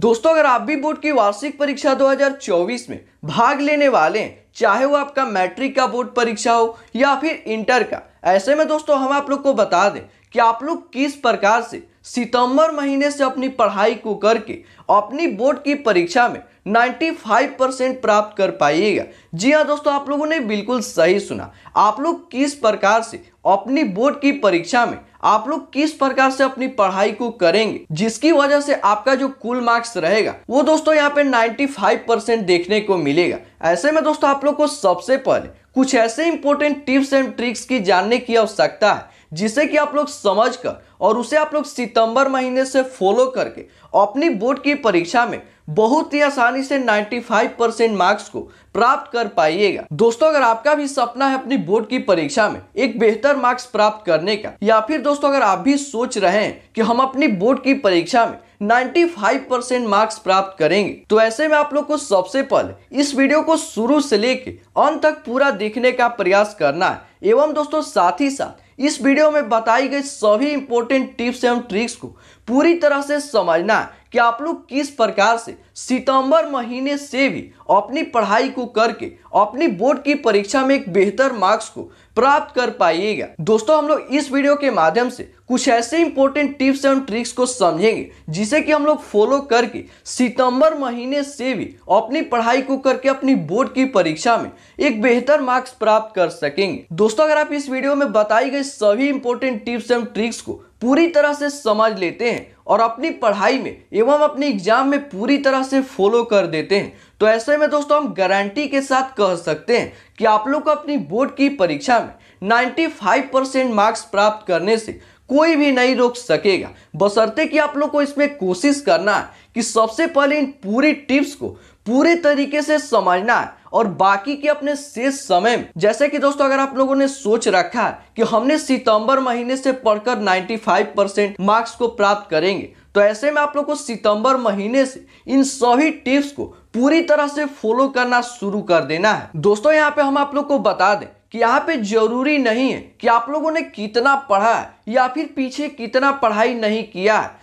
दोस्तों अगर आप भी बोर्ड की वार्षिक परीक्षा 2024 में भाग लेने वाले हैं चाहे वो आपका मैट्रिक का बोर्ड परीक्षा हो या फिर इंटर का ऐसे में दोस्तों हम आप लोग को बता दें कि आप लोग किस प्रकार से सितंबर महीने से अपनी पढ़ाई को करके अपनी बोर्ड की परीक्षा में 95 परसेंट प्राप्त कर पाइएगा जी हाँ दोस्तों आप लोगों ने बिल्कुल सही सुना आप लोग किस प्रकार से अपनी बोर्ड की परीक्षा में आप लोग किस प्रकार से अपनी पढ़ाई को करेंगे जिसकी वजह से आपका जो कुल मार्क्स रहेगा वो दोस्तों यहाँ पे 95 परसेंट देखने को मिलेगा ऐसे में दोस्तों आप लोग को सबसे पहले कुछ ऐसे इंपोर्टेंट टिप्स एंड ट्रिक्स की जानने की आवश्यकता है जिसे कि आप लोग समझकर और उसे आप लोग सितंबर महीने से फॉलो करके अपनी बोर्ड की परीक्षा में बहुत ही आसानी से 95 परसेंट मार्क्स को प्राप्त कर पाइएगा दोस्तों अगर आपका भी सपना है अपनी बोर्ड की परीक्षा में एक बेहतर मार्क्स प्राप्त करने का या फिर दोस्तों अगर आप भी सोच रहे हैं कि हम अपनी बोर्ड की परीक्षा में 95 परसेंट मार्क्स प्राप्त करेंगे तो ऐसे में आप लोग को सबसे पहले इस वीडियो को शुरू से लेके अंत तक पूरा देखने का प्रयास करना है एवं दोस्तों साथ ही साथ इस वीडियो में बताई गई सभी इंपॉर्टेंट टिप्स एवं ट्रिक्स को पूरी तरह से समझना कि आप लोग किस प्रकार से सितंबर महीने से भी अपनी पढ़ाई को करके अपनी बोर्ड की परीक्षा में एक बेहतर मार्क्स को प्राप्त कर पाइएगा दोस्तों हम लोग इस वीडियो के माध्यम से कुछ ऐसे इंपॉर्टेंट टिप्स एंड ट्रिक्स को समझेंगे जिसे कि हम लोग फॉलो करके सितंबर महीने से भी अपनी पढ़ाई को करके अपनी बोर्ड की परीक्षा में एक बेहतर मार्क्स प्राप्त कर सकेंगे दोस्तों अगर आप इस वीडियो में बताई गई सभी इंपॉर्टेंट टिप्स एंड ट्रिक्स को पूरी तरह से समझ लेते हैं और अपनी पढ़ाई में एवं अपने एग्जाम में पूरी तरह से फॉलो कर देते हैं तो ऐसे में दोस्तों हम गारंटी के साथ कह सकते हैं कि आप लोग को अपनी बोर्ड की परीक्षा में 95 परसेंट मार्क्स प्राप्त करने से कोई भी नहीं रोक सकेगा बशर्ते कि आप लोग को इसमें कोशिश करना है कि सबसे पहले इन पूरी टिप्स को पूरे तरीके से समझना है और बाकी के अपने शेष समय में जैसे कि दोस्तों अगर आप लोगों ने सोच रखा है कि हमने सितंबर महीने से पढ़कर 95 परसेंट मार्क्स को प्राप्त करेंगे तो ऐसे में आप लोग को सितंबर महीने से इन सभी टिप्स को पूरी तरह से फॉलो करना शुरू कर देना है दोस्तों यहाँ पे हम आप लोग को बता दें कि यहाँ पे जरूरी नहीं है कि आप लोगों ने कितना पढ़ा है या फिर पीछे कितना पढ़ाई नहीं किया है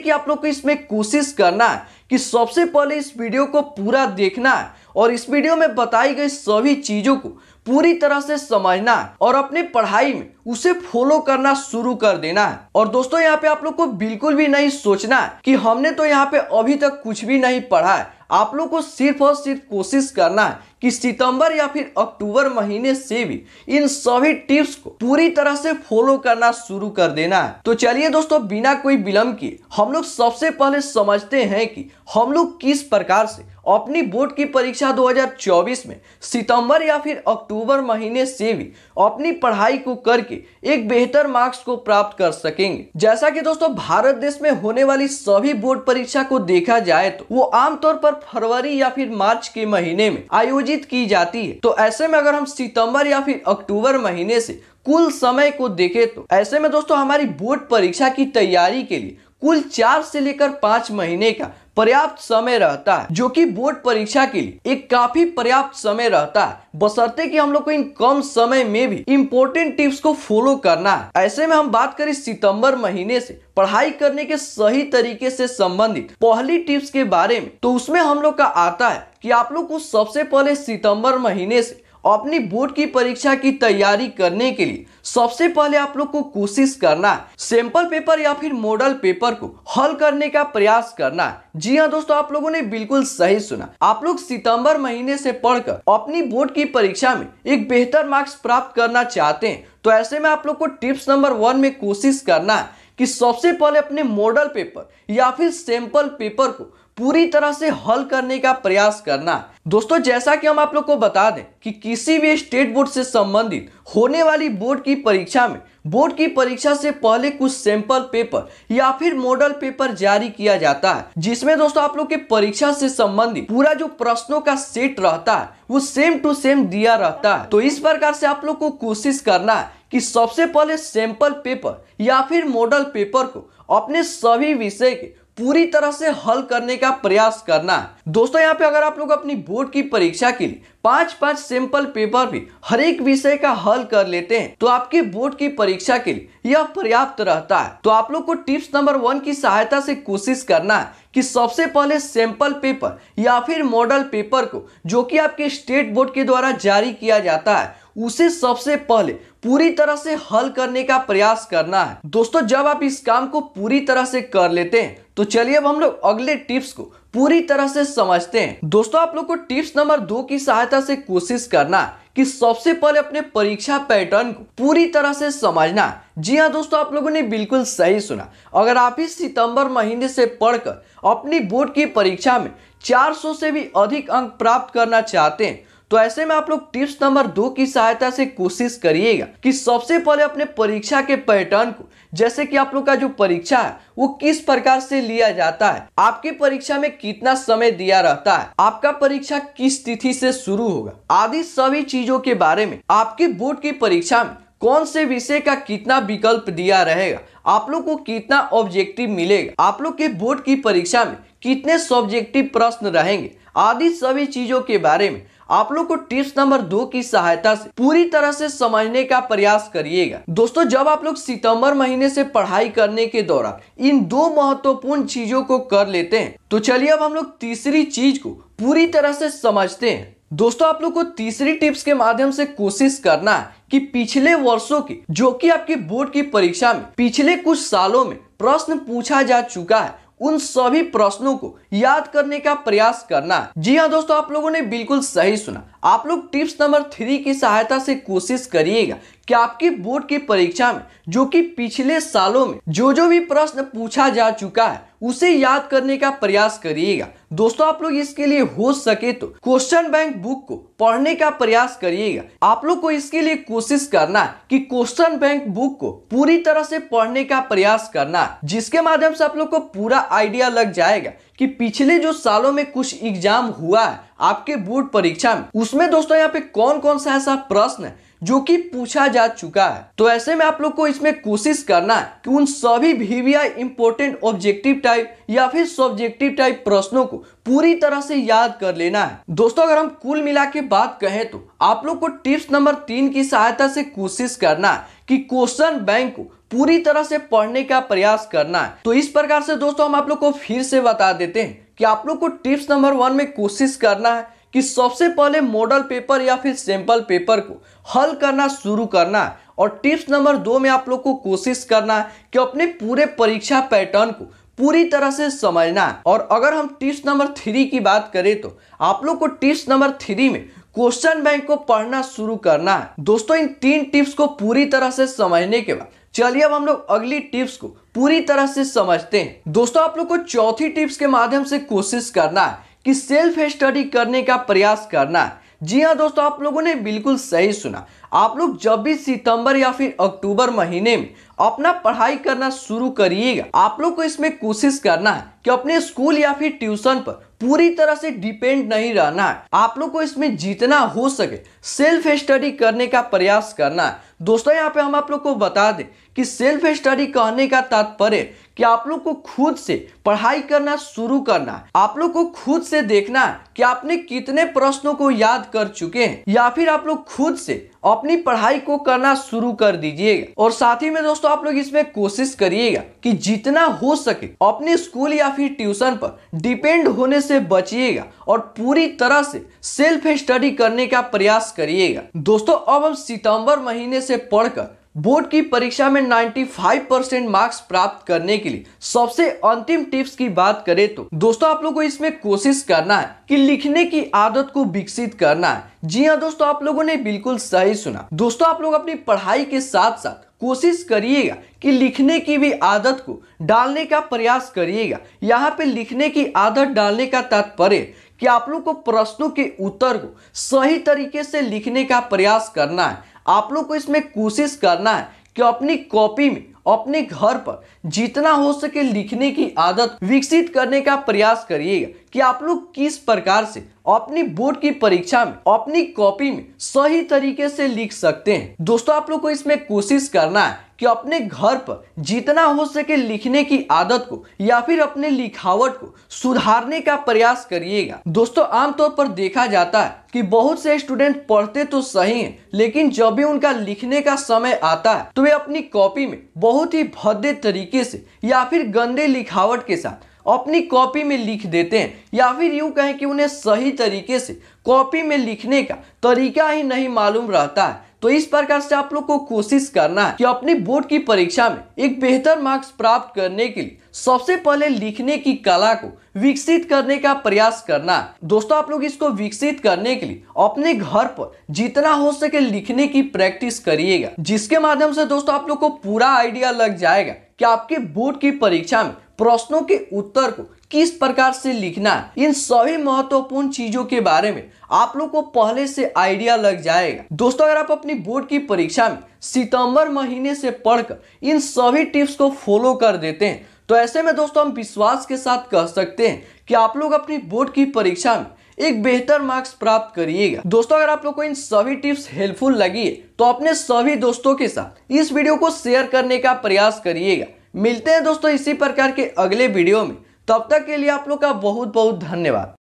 कि आप लोग को इसमें कोशिश करना है कि सबसे पहले इस वीडियो को पूरा देखना है और इस वीडियो में बताई गई सभी चीज़ों को पूरी तरह से समझना और अपने पढ़ाई में उसे फॉलो करना शुरू कर देना है और दोस्तों यहाँ पे आप लोग को बिल्कुल भी नहीं सोचना है कि हमने तो यहाँ पे अभी तक कुछ भी नहीं पढ़ा है आप लोग को सिर्फ और सिर्फ कोशिश करना है कि सितंबर या फिर अक्टूबर महीने से भी इन सभी टिप्स को पूरी तरह से फॉलो करना शुरू कर देना है तो चलिए दोस्तों बिना कोई विलंब किए हम लोग सबसे पहले समझते हैं कि हम लोग किस प्रकार से अपनी बोर्ड की परीक्षा 2024 में सितंबर या फिर अक्टूबर महीने से भी अपनी पढ़ाई को करके एक बेहतर मार्क्स को प्राप्त कर सकेंगे जैसा कि दोस्तों भारत देश में होने वाली सभी बोर्ड परीक्षा को देखा जाए तो वो आमतौर पर फरवरी या फिर मार्च के महीने में आयोजित की जाती है तो ऐसे में अगर हम सितम्बर या फिर अक्टूबर महीने से कुल समय को देखें तो ऐसे में दोस्तों हमारी बोर्ड परीक्षा की तैयारी के लिए कुल चार से लेकर पांच महीने का पर्याप्त समय रहता है जो कि बोर्ड परीक्षा के लिए एक काफी पर्याप्त समय रहता है बसरते कि हम लोग को इन कम समय में भी इम्पोर्टेंट टिप्स को फॉलो करना है ऐसे में हम बात करें सितंबर महीने से पढ़ाई करने के सही तरीके से संबंधित पहली टिप्स के बारे में तो उसमें हम लोग का आता है कि आप लोग को सबसे पहले सितंबर महीने से अपनी बोर्ड की परीक्षा की तैयारी करने के लिए सबसे पहले आप लोग को कोशिश करना है सैंपल पेपर या फिर मॉडल पेपर को हल करने का प्रयास करना है जी हाँ दोस्तों आप लोगों ने बिल्कुल सही सुना आप लोग सितंबर महीने से पढ़कर अपनी बोर्ड की परीक्षा में एक बेहतर मार्क्स प्राप्त करना चाहते हैं तो ऐसे में आप लोग को टिप्स नंबर वन में कोशिश करना है कि सबसे पहले अपने मॉडल पेपर या फिर सैंपल पेपर को पूरी तरह से हल करने का प्रयास करना है दोस्तों जैसा कि हम आप लोग को बता दें कि किसी भी स्टेट बोर्ड से संबंधित होने वाली बोर्ड की परीक्षा में बोर्ड की परीक्षा से पहले कुछ सैंपल पेपर या फिर मॉडल पेपर जारी किया जाता है जिसमें दोस्तों आप लोग के परीक्षा से संबंधित पूरा जो प्रश्नों का सेट रहता है वो सेम टू सेम दिया रहता है तो इस प्रकार से आप लोग को कोशिश करना है कि सबसे पहले सैंपल पेपर या फिर मॉडल पेपर को अपने सभी विषय के पूरी तरह से हल करने का प्रयास करना है दोस्तों यहाँ पे अगर आप लोग अपनी बोर्ड की परीक्षा के लिए पांच पांच सिंपल पेपर भी हर एक विषय का हल कर लेते हैं तो आपके बोर्ड की परीक्षा के लिए यह पर्याप्त रहता है तो आप लोग को टिप्स नंबर वन की सहायता से कोशिश करना है कि सबसे पहले सैंपल पेपर या फिर मॉडल पेपर को जो कि आपके स्टेट बोर्ड के द्वारा जारी किया जाता है उसे सबसे पहले पूरी तरह से हल करने का प्रयास करना है दोस्तों जब आप इस काम को पूरी तरह से कर लेते हैं तो चलिए अब हम लोग अगले टिप्स को पूरी तरह से समझते हैं दोस्तों आप लोग को टिप्स नंबर दो की सहायता से कोशिश करना कि सबसे पहले अपने परीक्षा पैटर्न को पूरी तरह से समझना जी हाँ दोस्तों आप लोगों ने बिल्कुल सही सुना अगर आप इस सितंबर महीने से पढ़कर अपनी बोर्ड की परीक्षा में 400 से भी अधिक अंक प्राप्त करना चाहते हैं तो ऐसे में आप लोग टिप्स नंबर दो की सहायता से कोशिश करिएगा कि सबसे पहले अपने परीक्षा के पैटर्न को जैसे कि आप लोग का जो परीक्षा है वो किस प्रकार से लिया जाता है आपकी परीक्षा में कितना समय दिया रहता है आपका परीक्षा किस तिथि से शुरू होगा आदि सभी चीजों के बारे में आपके बोर्ड की परीक्षा में कौन से विषय का कितना विकल्प दिया रहेगा आप लोग को कितना ऑब्जेक्टिव मिलेगा आप लोग के बोर्ड की परीक्षा में कितने सब्जेक्टिव प्रश्न रहेंगे आदि सभी चीजों के बारे में आप लोग को टिप्स नंबर दो की सहायता से पूरी तरह से समझने का प्रयास करिएगा दोस्तों जब आप लोग सितंबर महीने से पढ़ाई करने के दौरान इन दो महत्वपूर्ण चीजों को कर लेते हैं तो चलिए अब हम लोग तीसरी चीज को पूरी तरह से समझते हैं दोस्तों आप लोग को तीसरी टिप्स के माध्यम से कोशिश करना है कि पिछले वर्षों की जो कि आपकी बोर्ड की परीक्षा में पिछले कुछ सालों में प्रश्न पूछा जा चुका है उन सभी प्रश्नों को याद करने का प्रयास करना है जी हाँ दोस्तों आप लोगों ने बिल्कुल सही सुना आप लोग टिप्स नंबर थ्री की सहायता से कोशिश करिएगा कि आपकी बोर्ड की परीक्षा में जो कि पिछले सालों में जो जो भी प्रश्न पूछा जा चुका है उसे याद करने का प्रयास करिएगा दोस्तों आप लोग इसके लिए हो सके तो क्वेश्चन बैंक बुक को पढ़ने का प्रयास करिएगा आप लोग को इसके लिए कोशिश करना है कि क्वेश्चन बैंक बुक को पूरी तरह से पढ़ने का प्रयास करना है जिसके माध्यम से आप लोग को पूरा आइडिया लग जाएगा कि पिछले जो सालों में कुछ एग्जाम हुआ है आपके बोर्ड परीक्षा में उसमें दोस्तों यहाँ पे कौन कौन सा ऐसा प्रश्न है जो कि पूछा जा चुका है तो ऐसे में आप लोग को इसमें कोशिश करना है कि उन सभी वीवीआई इंपोर्टेंट ऑब्जेक्टिव टाइप या फिर सब्जेक्टिव टाइप प्रश्नों को पूरी तरह से याद कर लेना है दोस्तों अगर हम कुल मिला के बात कहें तो आप लोग को टिप्स नंबर तीन की सहायता से कोशिश करना है कि क्वेश्चन बैंक को पूरी तरह से पढ़ने का प्रयास करना है तो इस प्रकार से दोस्तों हम आप लोग को फिर से बता देते हैं कि आप लोग को टिप्स नंबर वन में कोशिश करना है कि सबसे पहले मॉडल पेपर या फिर सैंपल पेपर को हल करना शुरू करना है और टिप्स नंबर दो में आप लोग को कोशिश करना है कि अपने पूरे परीक्षा पैटर्न को पूरी तरह से समझना है और अगर हम टिप्स नंबर थ्री की बात करें तो आप लोग को टिप्स नंबर थ्री में क्वेश्चन बैंक को पढ़ना शुरू करना है दोस्तों इन तीन टिप्स को पूरी तरह से समझने के बाद चलिए अब हम लोग अगली टिप्स को पूरी तरह से समझते हैं दोस्तों आप लोग को चौथी टिप्स के माध्यम से कोशिश करना है कि सेल्फ स्टडी करने का प्रयास करना है जी हाँ दोस्तों आप लोगों ने बिल्कुल सही सुना आप लोग जब भी सितंबर या फिर अक्टूबर महीने में अपना पढ़ाई करना शुरू करिएगा आप लोग को इसमें कोशिश करना है कि अपने स्कूल या फिर ट्यूशन पर पूरी तरह से डिपेंड नहीं रहना है आप लोग को इसमें जितना हो सके सेल्फ स्टडी करने का प्रयास करना है दोस्तों यहाँ पे हम आप लोग को बता दें कि सेल्फ स्टडी कहने का तात्पर्य कि आप लोग को खुद से पढ़ाई करना शुरू करना है आप लोग को खुद से देखना है कि आपने कितने प्रश्नों को याद कर चुके हैं या फिर आप लोग खुद से अपनी पढ़ाई को करना शुरू कर दीजिएगा और साथ ही में दोस्तों आप लोग इसमें कोशिश करिएगा कि जितना हो सके अपने स्कूल या फिर ट्यूशन पर डिपेंड होने से बचिएगा और पूरी तरह से सेल्फ स्टडी करने का प्रयास करिएगा दोस्तों अब हम सितंबर महीने से पढ़कर बोर्ड की परीक्षा में 95 परसेंट मार्क्स प्राप्त करने के लिए सबसे अंतिम टिप्स की बात करें तो दोस्तों आप लोगों को इसमें कोशिश करना है कि लिखने की आदत को विकसित करना है जी हाँ दोस्तों आप लोगों ने बिल्कुल सही सुना दोस्तों आप लोग अपनी पढ़ाई के साथ साथ कोशिश करिएगा कि लिखने की भी आदत को डालने का प्रयास करिएगा यहाँ पे लिखने की आदत डालने का तात्पर्य कि आप लोग को प्रश्नों के उत्तर को सही तरीके से लिखने का प्रयास करना है आप लोग को इसमें कोशिश करना है कि अपनी कॉपी में अपने घर पर जितना हो सके लिखने की आदत विकसित करने का प्रयास करिएगा कि आप लोग किस प्रकार से अपनी बोर्ड की परीक्षा में अपनी कॉपी में सही तरीके से लिख सकते हैं दोस्तों आप लोग को इसमें कोशिश करना है कि अपने घर पर जितना हो सके लिखने की आदत को या फिर अपने लिखावट को सुधारने का प्रयास करिएगा दोस्तों आमतौर पर देखा जाता है कि बहुत से स्टूडेंट पढ़ते तो सही हैं लेकिन जब भी उनका लिखने का समय आता है तो वे अपनी कॉपी में बहुत ही भद्दे तरीके से या फिर गंदे लिखावट के साथ अपनी कॉपी में लिख देते हैं या फिर यूँ कहें कि उन्हें सही तरीके से कॉपी में लिखने का तरीका ही नहीं मालूम रहता है तो इस प्रकार से आप लोग को कोशिश करना है कि अपनी बोर्ड की परीक्षा में एक बेहतर मार्क्स प्राप्त करने के लिए सबसे पहले लिखने की कला को विकसित करने का प्रयास करना है दोस्तों आप लोग इसको विकसित करने के लिए अपने घर पर जितना हो सके लिखने की प्रैक्टिस करिएगा जिसके माध्यम से दोस्तों आप लोग को पूरा आइडिया लग जाएगा कि आपके बोर्ड की परीक्षा में प्रश्नों के उत्तर को किस प्रकार से लिखना है इन सभी महत्वपूर्ण चीजों के बारे में आप लोग को पहले से आइडिया लग जाएगा दोस्तों अगर आप अपनी बोर्ड की परीक्षा में सितंबर महीने से पढ़कर इन सभी टिप्स को फॉलो कर देते हैं तो ऐसे में दोस्तों हम विश्वास के साथ कह सकते हैं कि आप लोग अपनी बोर्ड की परीक्षा में एक बेहतर मार्क्स प्राप्त करिएगा दोस्तों अगर आप लोग को इन सभी टिप्स हेल्पफुल लगी है तो अपने सभी दोस्तों के साथ इस वीडियो को शेयर करने का प्रयास करिएगा मिलते हैं दोस्तों इसी प्रकार के अगले वीडियो में तब तक के लिए आप लोग का बहुत बहुत धन्यवाद